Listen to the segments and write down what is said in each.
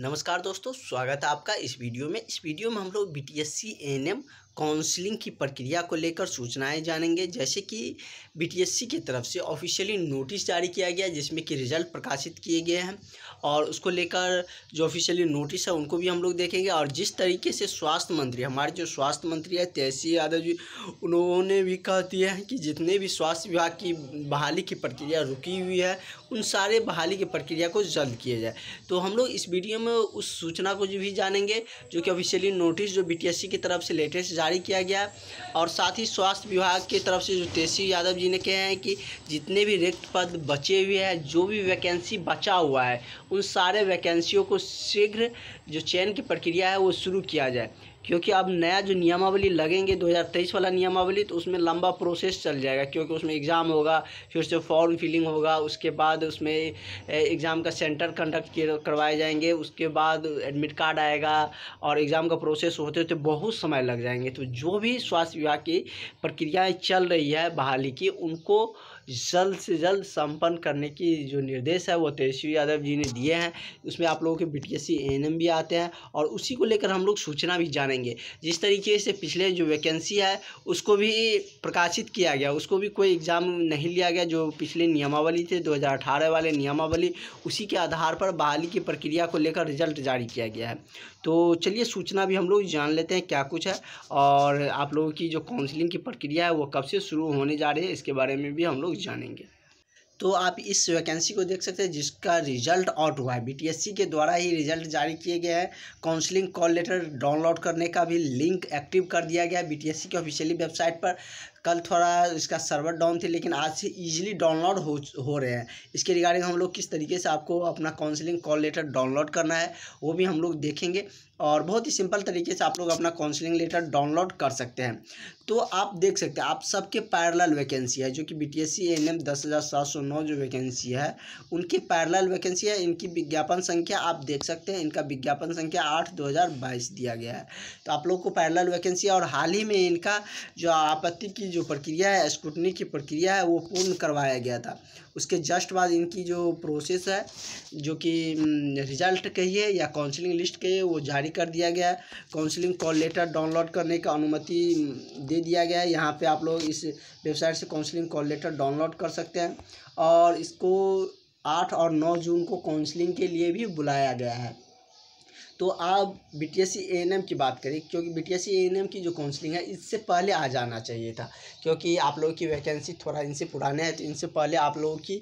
नमस्कार दोस्तों स्वागत है आपका इस वीडियो में इस वीडियो में हम लोग B T S C N M counselling की प्रक्रिया को लेकर सूचनाएं जानेंगे जैसे कि बीटीएससी की तरफ से ऑफिशियली नोटिस जारी किया गया जिसमें कि रिजल्ट प्रकाशित किए गए हैं और उसको लेकर जो ऑफिशियली नोटिस है उनको भी हम लोग देखेंगे और जिस तरीके से स्वास्थ्य मंत्री हमारे जो स्वास्थ्य मंत्री है तेजस्वी यादव जी उन्होंने भी कह दिया है कि जितने भी स्वास्थ्य विभाग की बहाली की प्रक्रिया रुकी हुई है उन सारे बहाली की प्रक्रिया को जल्द किया जाए तो हम लोग इस वीडियो में उस सूचना को भी जानेंगे जो कि ऑफिशियली नोटिस जो बी की तरफ से लेटेस्ट जारी किया गया और साथ ही स्वास्थ्य विभाग की तरफ से जो तेजस्वी यादव जी ने कहे हैं कि जितने भी रिक्त पद बचे हुए हैं जो भी वैकेंसी बचा हुआ है उन सारे वैकेंसियों को शीघ्र जो चयन की प्रक्रिया है वो शुरू किया जाए क्योंकि अब नया जो नियमावली लगेंगे 2023 वाला नियमावली तो उसमें लंबा प्रोसेस चल जाएगा क्योंकि उसमें एग्ज़ाम होगा फिर से फॉर्म फिलिंग होगा उसके बाद उसमें एग्ज़ाम का सेंटर कंडक्ट करवाए जाएंगे उसके बाद एडमिट कार्ड आएगा और एग्ज़ाम का प्रोसेस होते होते बहुत समय लग जाएंगे तो जो भी स्वास्थ्य विभाग की प्रक्रियाएँ चल रही है बहाली की उनको जल्द से जल्द संपन्न करने की जो निर्देश है वो तेजस्वी यादव जी ने दिए हैं उसमें आप लोगों के बी टी एस भी आते हैं और उसी को लेकर हम लोग सूचना भी जानेंगे जिस तरीके से पिछले जो वैकेंसी है उसको भी प्रकाशित किया गया उसको भी कोई एग्ज़ाम नहीं लिया गया जो पिछले नियमावली थे अठारह वाले नियमावली उसी के आधार पर बहाली की प्रक्रिया को लेकर रिजल्ट जारी किया गया है तो चलिए सूचना भी हम लोग जान लेते हैं क्या कुछ है और आप लोगों की जो काउंसलिंग की प्रक्रिया है वो कब से शुरू होने जा रही है इसके बारे में भी हम लोग लोग जानेंगे तो आप इस वैकेंसी को देख सकते हैं जिसका रिजल्ट आउट हुआ है बीटीएससी के द्वारा ही रिजल्ट जारी किए गए हैं काउंसलिंग कॉल लेटर डाउनलोड करने का भी लिंक एक्टिव कर दिया गया है बीटीएससी के ऑफिशियली वेबसाइट पर कल थोड़ा इसका सर्वर डाउन थी लेकिन आज से इजीली डाउनलोड हो हो रहे हैं इसके रिगार्डिंग हम लोग किस तरीके से आपको अपना काउंसलिंग कॉल लेटर डाउनलोड करना है वो भी हम लोग देखेंगे और बहुत ही सिंपल तरीके से आप लोग अपना काउंसलिंग लेटर डाउनलोड कर सकते हैं तो आप देख सकते हैं आप सबके पैरल वैकेंसी है जो कि B T S C N M दस हज़ार सात सौ नौ जो वैकेंसी है उनकी पैरल वैकेंसी है इनकी विज्ञापन संख्या आप देख सकते हैं इनका विज्ञापन संख्या आठ दो हज़ार बाईस दिया गया है तो आप लोग को पैरल वैकेंसी और हाल ही में इनका जो आपत्ति की जो प्रक्रिया है स्क्रूटनी की प्रक्रिया है वो पूर्ण करवाया गया था उसके जस्ट बाद इनकी जो प्रोसेस है जो कि रिजल्ट कहिए या काउंसलिंग लिस्ट कहिए वो जारी कर दिया गया है काउंसलिंग कॉल लेटर डाउनलोड करने का अनुमति दे दिया गया है यहाँ पर आप लोग इस वेबसाइट से काउंसलिंग कॉल लेटर डाउनलोड कर सकते हैं और इसको आठ और नौ जून को काउंसलिंग के लिए भी बुलाया गया है तो आप बी टी एस की बात करें क्योंकि बी टी एस की जो काउंसलिंग है इससे पहले आ जाना चाहिए था क्योंकि आप लोगों की वैकेंसी थोड़ा इनसे पुराने है तो इनसे पहले आप लोगों की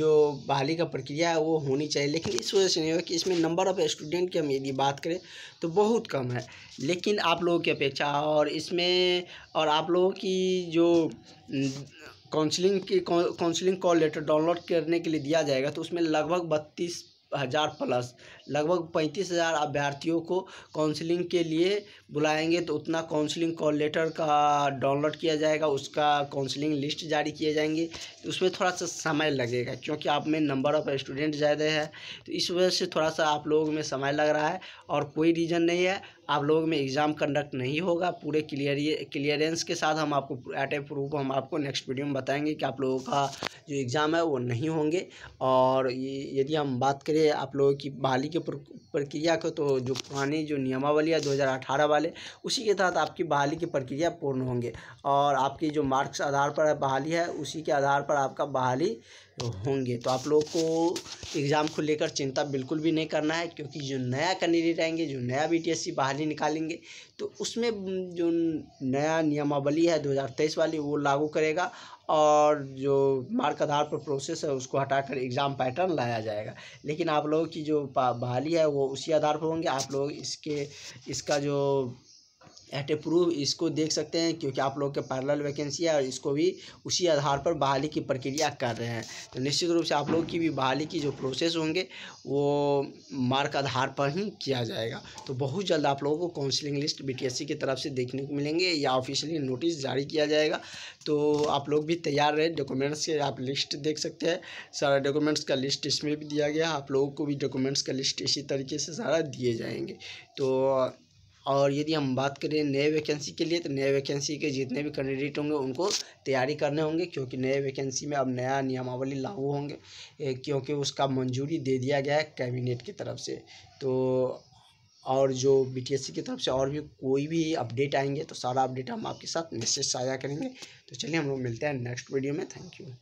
जो बहाली का प्रक्रिया है वो होनी चाहिए लेकिन इस वजह से नहीं हुआ कि इसमें नंबर ऑफ़ स्टूडेंट की हम यदि बात करें तो बहुत कम है लेकिन आप लोगों की अपेक्षा और इसमें और आप लोगों की जो काउंसलिंग की काउंसलिंग कॉल लेटर डाउनलोड करने के लिए दिया जाएगा तो उसमें लगभग बत्तीस हज़ार प्लस लगभग पैंतीस हज़ार अभ्यर्थियों को काउंसलिंग के लिए बुलाएंगे तो उतना काउंसलिंग कॉल लेटर का डाउनलोड किया जाएगा उसका काउंसलिंग लिस्ट जारी किए जाएंगे तो उसमें थोड़ा सा समय लगेगा क्योंकि आप में नंबर ऑफ़ स्टूडेंट ज़्यादा है तो इस वजह से थोड़ा सा आप लोगों में समय लग रहा है और कोई रीज़न नहीं है आप लोगों में एग्ज़ाम कंडक्ट नहीं होगा पूरे क्लियर क्लियरेंस के साथ हम आपको एट ए प्रूफ हम आपको नेक्स्ट वीडियो में बताएंगे कि आप लोगों का जो एग्ज़ाम है वो नहीं होंगे और यदि हम बात करें आप लोगों की बहाली के प्रक्रिया को तो जो पुरानी जो नियमावली है 2018 वाले उसी के तहत आपकी बहाली की प्रक्रिया पूर्ण होंगे और आपकी जो मार्क्स आधार पर बहाली है उसी के आधार पर आपका बहाली होंगे तो आप लोग को एग्ज़ाम को लेकर चिंता बिल्कुल भी नहीं करना है क्योंकि जो नया कैंडिडेट आएंगे जो नया बीटीएससी बहाली निकालेंगे तो उसमें जो नया नियमावली है 2023 वाली वो लागू करेगा और जो मार्क आधार पर प्रोसेस है उसको हटाकर एग्ज़ाम पैटर्न लाया जाएगा लेकिन आप लोगों की जो बहाली है वो उसी आधार पर होंगे आप लोग इसके इसका जो एट अप्रूव इसको देख सकते हैं क्योंकि आप लोग के पैरल वैकेंसी है और इसको भी उसी आधार पर बहाली की प्रक्रिया कर रहे हैं तो निश्चित रूप से आप लोग की भी बहाली की जो प्रोसेस होंगे वो मार्क आधार पर ही किया जाएगा तो बहुत जल्द आप लोगों को काउंसलिंग लिस्ट बी की तरफ से देखने को मिलेंगे या ऑफिशियली नोटिस जारी किया जाएगा तो आप लोग भी तैयार रहे डॉक्यूमेंट्स के आप लिस्ट देख सकते हैं सारा डॉक्यूमेंट्स का लिस्ट इसमें भी दिया गया आप लोगों को भी डॉक्यूमेंट्स का लिस्ट इसी तरीके से सारा दिए जाएंगे तो और यदि हम बात करें नए वैकेंसी के लिए तो नए वैकेंसी के जितने भी कैंडिडेट होंगे उनको तैयारी करने होंगे क्योंकि नए वैकेंसी में अब नया नियमावली लागू होंगे क्योंकि उसका मंजूरी दे दिया गया है कैबिनेट की तरफ से तो और जो बीटीएससी की तरफ से और भी कोई भी अपडेट आएंगे तो सारा अपडेट हम आपके साथ मैसेज साझा करेंगे तो चलिए हम लोग मिलते हैं नेक्स्ट वीडियो में थैंक यू